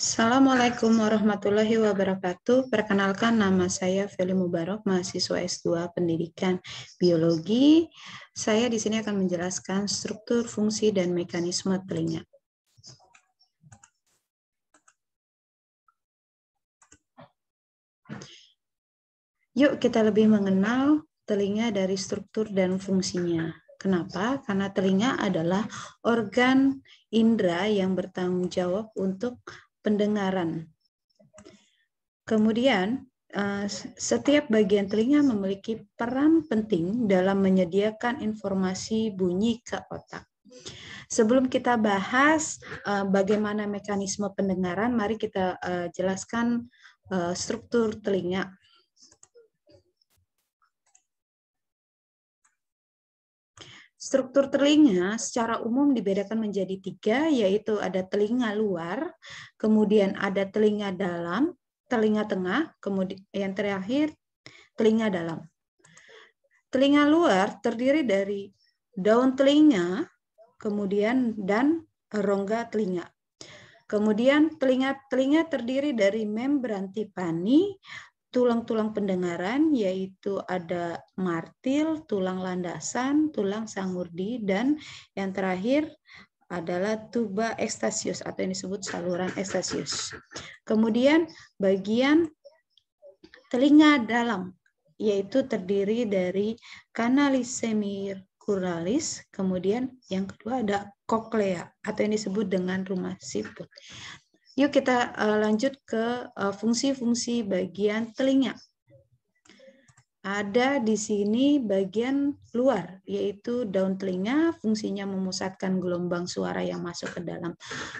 Assalamualaikum warahmatullahi wabarakatuh. Perkenalkan nama saya Feli Mubarok, mahasiswa S2 Pendidikan Biologi. Saya di sini akan menjelaskan struktur, fungsi, dan mekanisme telinga. Yuk kita lebih mengenal telinga dari struktur dan fungsinya. Kenapa? Karena telinga adalah organ indera yang bertanggung jawab untuk pendengaran. Kemudian, eh, setiap bagian telinga memiliki peran penting dalam menyediakan informasi bunyi ke otak. Sebelum kita bahas eh, bagaimana mekanisme pendengaran, mari kita eh, jelaskan struktur telinga Struktur telinga secara umum dibedakan menjadi tiga, yaitu ada telinga luar, kemudian ada telinga dalam, telinga tengah, kemudian yang terakhir telinga dalam. Telinga luar terdiri dari daun telinga, kemudian dan rongga telinga. Kemudian telinga-telinga terdiri dari membran tipani, tulang-tulang pendengaran yaitu ada martil, tulang landasan, tulang sangurdi dan yang terakhir adalah tuba ekstasius atau yang disebut saluran ekstasius. Kemudian bagian telinga dalam yaitu terdiri dari kanalis semir, kuralis, kemudian yang kedua ada koklea atau yang disebut dengan rumah siput. Yuk kita eh, lanjut ke eh, fungsi-fungsi bagian telinga. Ada di sini bagian luar, yaitu daun telinga, fungsinya memusatkan gelombang suara yang masuk ke dalam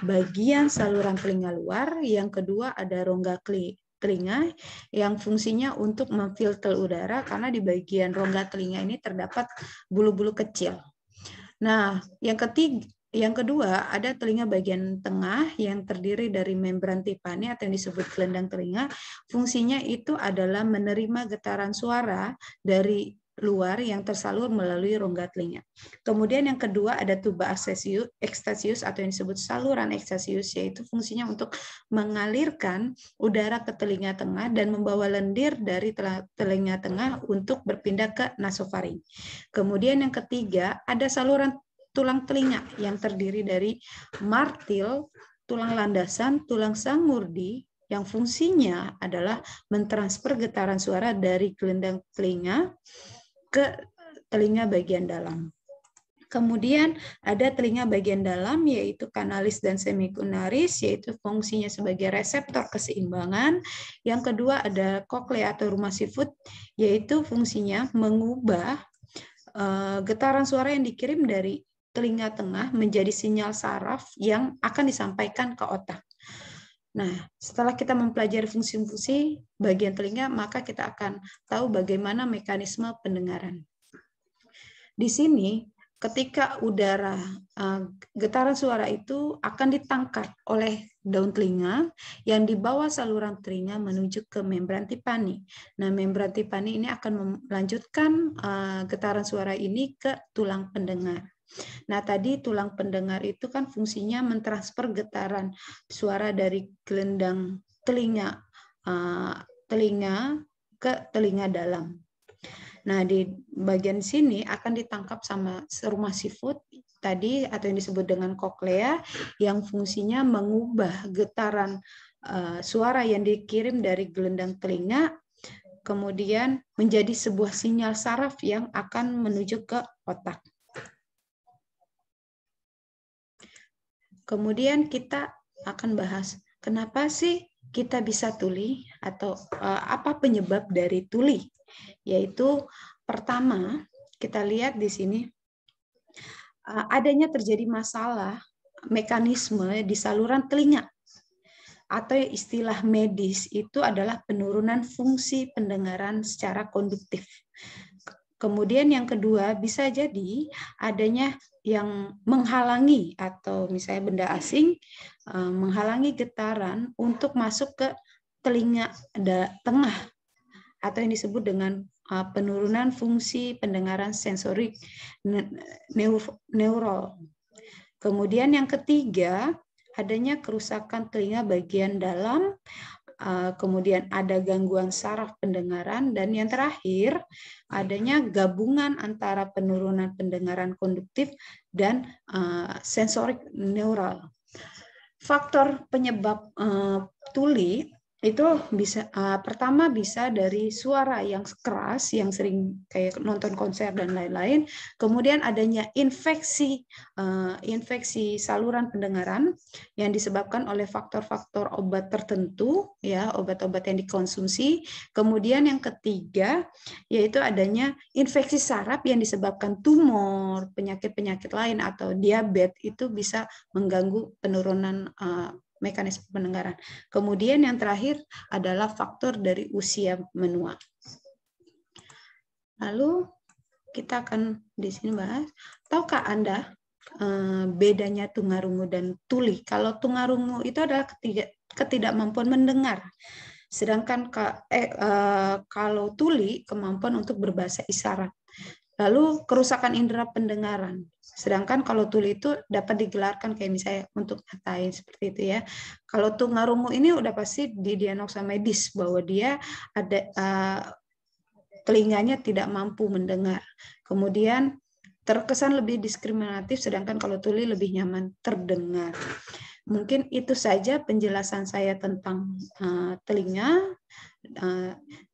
bagian saluran telinga luar. Yang kedua ada rongga telinga yang fungsinya untuk memfilter udara karena di bagian rongga telinga ini terdapat bulu-bulu kecil. Nah, yang ketiga, yang kedua, ada telinga bagian tengah yang terdiri dari membran tipani atau yang disebut gelendang telinga. Fungsinya itu adalah menerima getaran suara dari luar yang tersalur melalui rongga telinga. Kemudian yang kedua ada tuba ekstasius atau yang disebut saluran ekstasius yaitu fungsinya untuk mengalirkan udara ke telinga tengah dan membawa lendir dari telinga tengah untuk berpindah ke nasofaring. Kemudian yang ketiga ada saluran tulang telinga yang terdiri dari martil, tulang landasan, tulang sangurdi yang fungsinya adalah mentransfer getaran suara dari gelendang telinga ke telinga bagian dalam. Kemudian ada telinga bagian dalam yaitu kanalis dan semikunaris yaitu fungsinya sebagai reseptor keseimbangan. Yang kedua ada koklea atau rumah sifut yaitu fungsinya mengubah eh, getaran suara yang dikirim dari telinga tengah menjadi sinyal saraf yang akan disampaikan ke otak. Nah, setelah kita mempelajari fungsi-fungsi bagian telinga, maka kita akan tahu bagaimana mekanisme pendengaran. Di sini, ketika udara eh, getaran suara itu akan ditangkap oleh daun telinga yang dibawa saluran telinga menuju ke membran tipani. Nah, membran tipani ini akan melanjutkan eh, getaran suara ini ke tulang pendengar. Nah, tadi tulang pendengar itu kan fungsinya mentransfer getaran suara dari gelendang telinga eh, telinga ke telinga dalam. Nah, di bagian sini akan ditangkap sama rumah sifut tadi atau yang disebut dengan koklea yang fungsinya mengubah getaran uh, suara yang dikirim dari gelendang telinga kemudian menjadi sebuah sinyal saraf yang akan menuju ke otak. Kemudian kita akan bahas kenapa sih kita bisa tuli atau uh, apa penyebab dari tuli? Yaitu pertama, kita lihat di sini uh, adanya terjadi masalah mekanisme di saluran telinga atau istilah medis itu adalah penurunan fungsi pendengaran secara konduktif. Kemudian yang kedua bisa jadi adanya yang menghalangi atau misalnya benda asing eh, menghalangi getaran untuk masuk ke telinga tengah atau yang disebut dengan eh, penurunan fungsi pendengaran sensorik neural. Kemudian yang ketiga adanya kerusakan telinga bagian dalam Eh, kemudian ada gangguan saraf pendengaran, dan yang terakhir adanya gabungan antara penurunan pendengaran konduktif dan eh, sensorik neural. Faktor penyebab eh, tuli itu bisa uh, pertama bisa dari suara yang keras yang sering kayak nonton konser dan lain-lain kemudian adanya infeksi uh, infeksi saluran pendengaran yang disebabkan oleh faktor-faktor obat tertentu ya obat-obat yang dikonsumsi kemudian yang ketiga yaitu adanya infeksi saraf yang disebabkan tumor penyakit-penyakit lain atau diabetes itu bisa mengganggu penurunan uh, mekanisme pendengaran. Kemudian yang terakhir adalah faktor dari usia menua. Lalu kita akan di sini bahas, tahukah Anda eh, bedanya tungarungu dan tuli? Kalau tungarungu itu adalah ketidakmampuan mendengar. Sedangkan eh, eh, kalau tuli kemampuan untuk berbahasa isyarat. Lalu kerusakan indera pendengaran. Sedangkan kalau tuli itu dapat digelarkan kayak misalnya untuk ngatain seperti itu ya. Kalau tungarungu ini udah pasti di dianoksa medis bahwa dia ada uh, telinganya tidak mampu mendengar. Kemudian terkesan lebih diskriminatif sedangkan kalau tuli lebih nyaman terdengar. Mungkin itu saja penjelasan saya tentang uh, telinga. Uh,